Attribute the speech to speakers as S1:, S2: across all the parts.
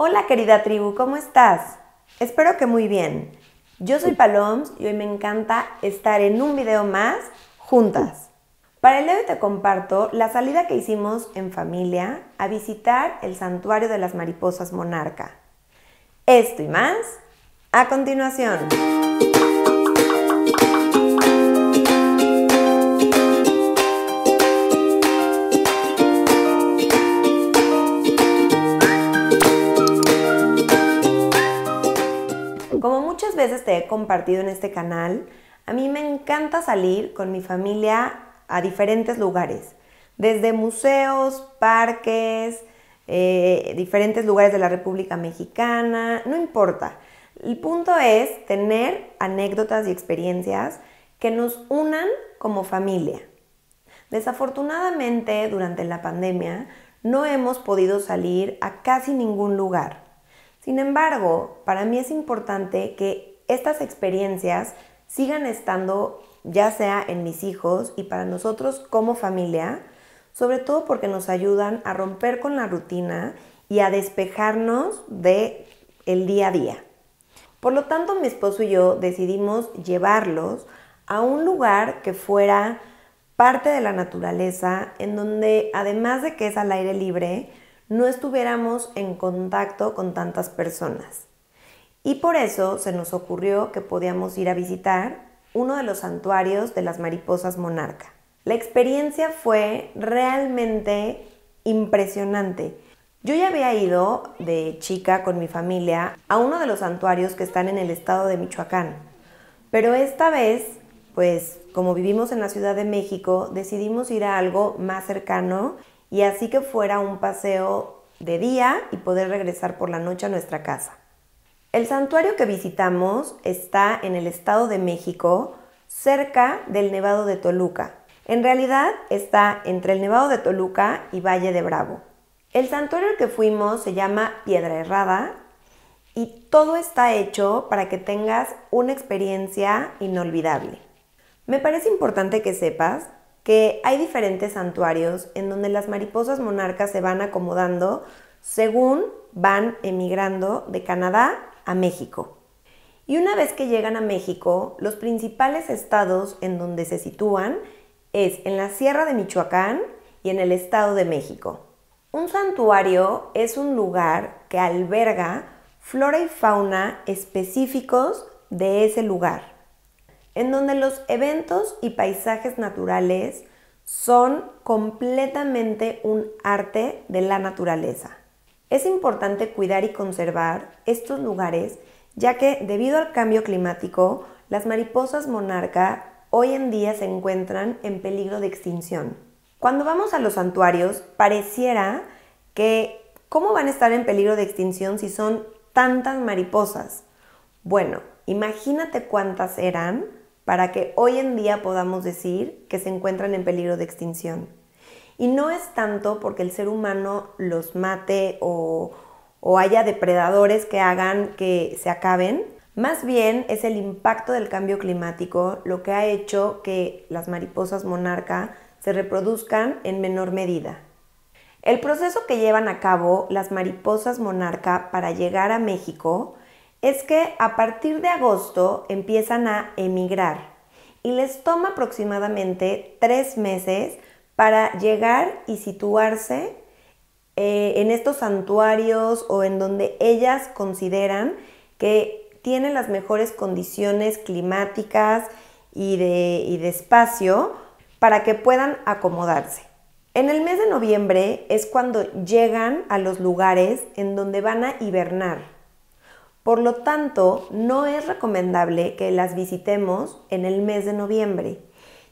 S1: Hola querida tribu, ¿cómo estás? Espero que muy bien. Yo soy Paloms y hoy me encanta estar en un video más juntas. Para el día hoy te comparto la salida que hicimos en familia a visitar el santuario de las mariposas monarca. Esto y más a continuación. compartido en este canal, a mí me encanta salir con mi familia a diferentes lugares, desde museos, parques, eh, diferentes lugares de la República Mexicana, no importa. El punto es tener anécdotas y experiencias que nos unan como familia. Desafortunadamente, durante la pandemia, no hemos podido salir a casi ningún lugar. Sin embargo, para mí es importante que estas experiencias sigan estando ya sea en mis hijos y para nosotros como familia, sobre todo porque nos ayudan a romper con la rutina y a despejarnos de el día a día. Por lo tanto, mi esposo y yo decidimos llevarlos a un lugar que fuera parte de la naturaleza, en donde además de que es al aire libre, no estuviéramos en contacto con tantas personas. Y por eso se nos ocurrió que podíamos ir a visitar uno de los santuarios de las mariposas monarca. La experiencia fue realmente impresionante. Yo ya había ido de chica con mi familia a uno de los santuarios que están en el estado de Michoacán, pero esta vez, pues como vivimos en la Ciudad de México, decidimos ir a algo más cercano y así que fuera un paseo de día y poder regresar por la noche a nuestra casa. El santuario que visitamos está en el Estado de México, cerca del Nevado de Toluca. En realidad está entre el Nevado de Toluca y Valle de Bravo. El santuario al que fuimos se llama Piedra Herrada y todo está hecho para que tengas una experiencia inolvidable. Me parece importante que sepas que hay diferentes santuarios en donde las mariposas monarcas se van acomodando según van emigrando de Canadá a México. Y una vez que llegan a México, los principales estados en donde se sitúan es en la Sierra de Michoacán y en el Estado de México. Un santuario es un lugar que alberga flora y fauna específicos de ese lugar, en donde los eventos y paisajes naturales son completamente un arte de la naturaleza. Es importante cuidar y conservar estos lugares ya que debido al cambio climático, las mariposas monarca hoy en día se encuentran en peligro de extinción. Cuando vamos a los santuarios, pareciera que ¿cómo van a estar en peligro de extinción si son tantas mariposas? Bueno, imagínate cuántas eran para que hoy en día podamos decir que se encuentran en peligro de extinción. Y no es tanto porque el ser humano los mate o, haya depredadores que hagan que se acaben. Más bien es el impacto del cambio climático lo que ha hecho que las mariposas monarca se reproduzcan en menor medida. El proceso que llevan a cabo las mariposas monarca para llegar a México es que a partir de agosto empiezan a emigrar y les toma aproximadamente tres meses para llegar y situarse eh, en estos santuarios o en donde ellas consideran que tienen las mejores condiciones climáticas y de, y de espacio para que puedan acomodarse. En el mes de noviembre es cuando llegan a los lugares en donde van a hibernar. Por lo tanto, no es recomendable que las visitemos en el mes de noviembre,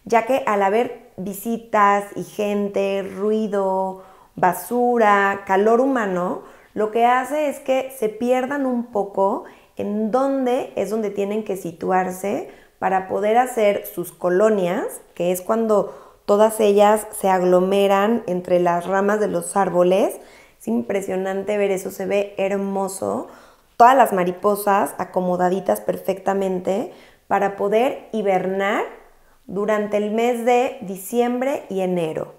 S1: ya que al haber visitas y gente, ruido, basura, calor humano, lo que hace es que se pierdan un poco en dónde es donde tienen que situarse para poder hacer sus colonias, que es cuando todas ellas se aglomeran entre las ramas de los árboles. Es impresionante ver eso, se ve hermoso. Todas las mariposas acomodaditas perfectamente para poder hibernar durante el mes de diciembre y enero.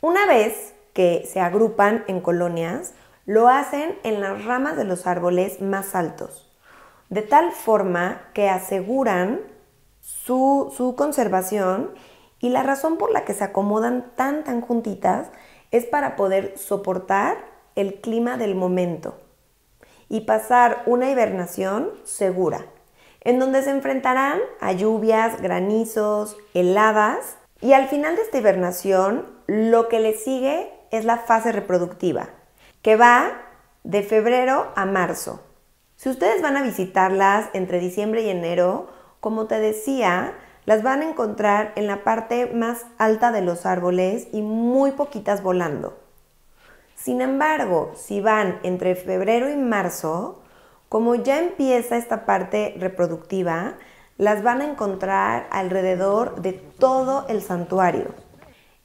S1: Una vez que se agrupan en colonias, lo hacen en las ramas de los árboles más altos, de tal forma que aseguran su, conservación y la razón por la que se acomodan tan tan juntitas es para poder soportar el clima del momento y pasar una hibernación segura en donde se enfrentarán a lluvias, granizos, heladas y al final de esta hibernación lo que les sigue es la fase reproductiva, que va de febrero a marzo. Si ustedes van a visitarlas entre diciembre y enero, como te decía, las van a encontrar en la parte más alta de los árboles y muy poquitas volando. Sin embargo, si van entre febrero y marzo, como ya empieza esta parte reproductiva, las van a encontrar alrededor de todo el santuario.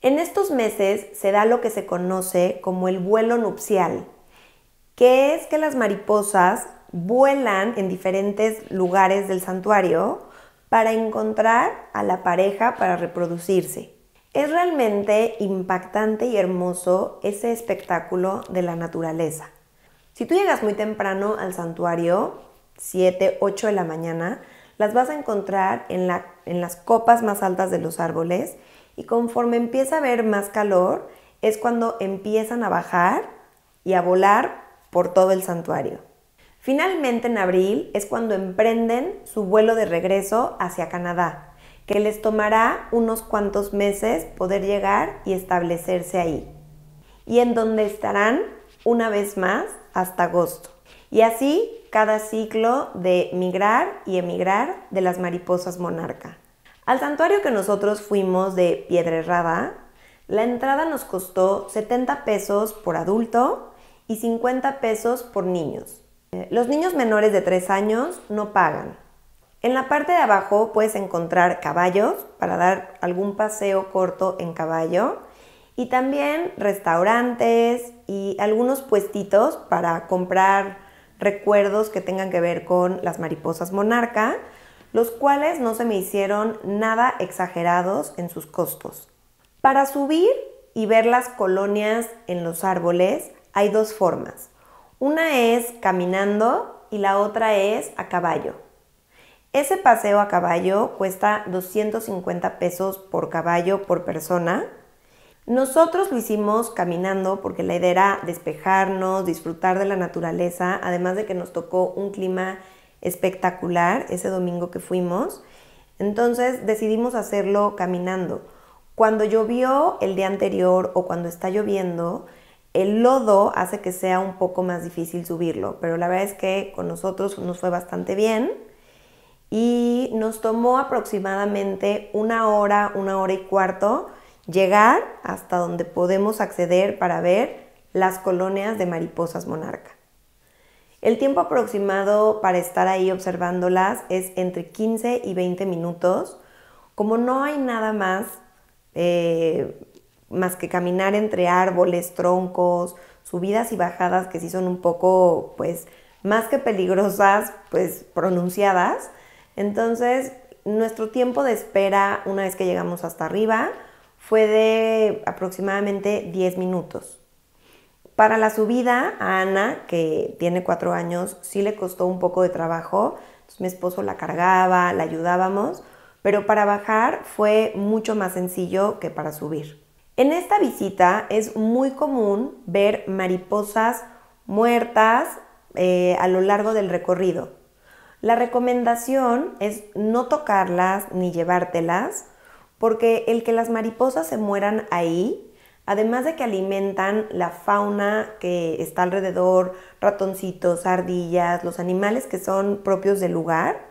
S1: En estos meses se da lo que se conoce como el vuelo nupcial, que es que las mariposas vuelan en diferentes lugares del santuario para encontrar a la pareja para reproducirse. Es realmente impactante y hermoso ese espectáculo de la naturaleza. Si tú llegas muy temprano al santuario, 7, 8 de la mañana, las vas a encontrar en, las copas más altas de los árboles y conforme empieza a haber más calor es cuando empiezan a bajar y a volar por todo el santuario. Finalmente en abril es cuando emprenden su vuelo de regreso hacia Canadá, que les tomará unos cuantos meses poder llegar y establecerse ahí, y en donde estarán una vez más hasta agosto. Y así cada ciclo de migrar y emigrar de las mariposas monarca. Al santuario que nosotros fuimos de Piedra Herrada, la entrada nos costó 70 pesos por adulto y 50 pesos por niños. Los niños menores de 3 años no pagan. En la parte de abajo puedes encontrar caballos para dar algún paseo corto en caballo y también restaurantes y algunos puestitos para comprar recuerdos que tengan que ver con las mariposas monarca, los cuales no se me hicieron nada exagerados en sus costos. Para subir y ver las colonias en los árboles hay dos formas. Una es caminando y la otra es a caballo. Ese paseo a caballo cuesta 250 pesos por caballo por persona nosotros lo hicimos caminando porque la idea era despejarnos, disfrutar de la naturaleza, además de que nos tocó un clima espectacular ese domingo que fuimos. Entonces decidimos hacerlo caminando. Cuando llovió el día anterior o cuando está lloviendo, el lodo hace que sea un poco más difícil subirlo, pero la verdad es que con nosotros nos fue bastante bien y nos tomó aproximadamente una hora, una hora y cuarto llegar hasta donde podemos acceder para ver las colonias de mariposas monarca. El tiempo aproximado para estar ahí observándolas es entre 15 y 20 minutos. Como no hay nada más, eh, más que caminar entre árboles, troncos, subidas y bajadas que sí son un poco, pues, más que peligrosas, pues, pronunciadas. Entonces, nuestro tiempo de espera una vez que llegamos hasta arriba fue de aproximadamente 10 minutos. Para la subida a Ana, que tiene 4 años, sí le costó un poco de trabajo. mi esposo la cargaba, la ayudábamos, pero para bajar fue mucho más sencillo que para subir. En esta visita es muy común ver mariposas muertas eh, a lo largo del recorrido. La recomendación es no tocarlas ni llevártelas porque el que las mariposas se mueran ahí, además de que alimentan la fauna que está alrededor, ratoncitos, ardillas, los animales que son propios del lugar,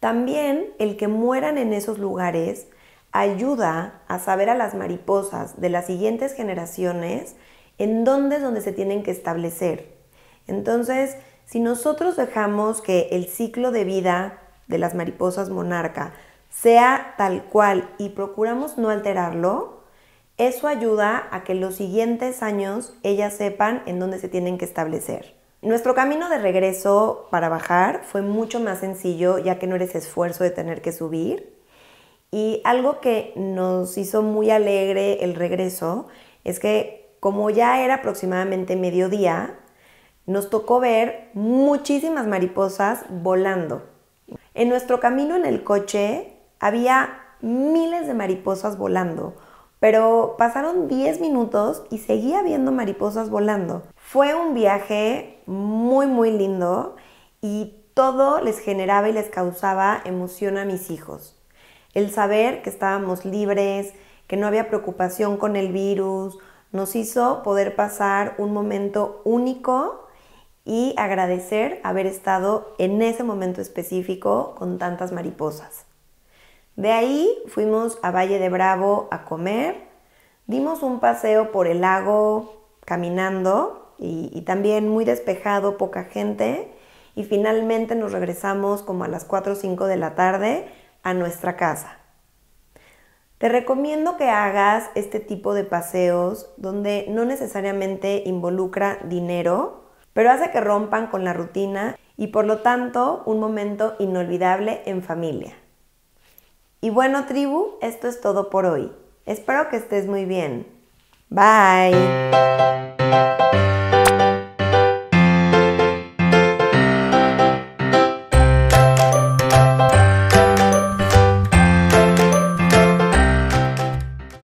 S1: también el que mueran en esos lugares ayuda a saber a las mariposas de las siguientes generaciones en dónde es donde se tienen que establecer. Entonces, si nosotros dejamos que el ciclo de vida de las mariposas monarca sea tal cual y procuramos no alterarlo, eso ayuda a que los siguientes años ellas sepan en dónde se tienen que establecer. Nuestro camino de regreso para bajar fue mucho más sencillo ya que no eres esfuerzo de tener que subir. Y algo que nos hizo muy alegre el regreso es que como ya era aproximadamente mediodía, nos tocó ver muchísimas mariposas volando. En nuestro camino en el coche había miles de mariposas volando, pero pasaron 10 minutos y seguía viendo mariposas volando. Fue un viaje muy, muy lindo y todo les generaba y les causaba emoción a mis hijos. El saber que estábamos libres, que no había preocupación con el virus, nos hizo poder pasar un momento único y agradecer haber estado en ese momento específico con tantas mariposas. De ahí fuimos a Valle de Bravo a comer, dimos un paseo por el lago caminando y, también muy despejado, poca gente, y finalmente nos regresamos como a las 4 o 5 de la tarde a nuestra casa. Te recomiendo que hagas este tipo de paseos donde no necesariamente involucra dinero, pero hace que rompan con la rutina y por lo tanto un momento inolvidable en familia. Y bueno, tribu, esto es todo por hoy. Espero que estés muy bien. Bye.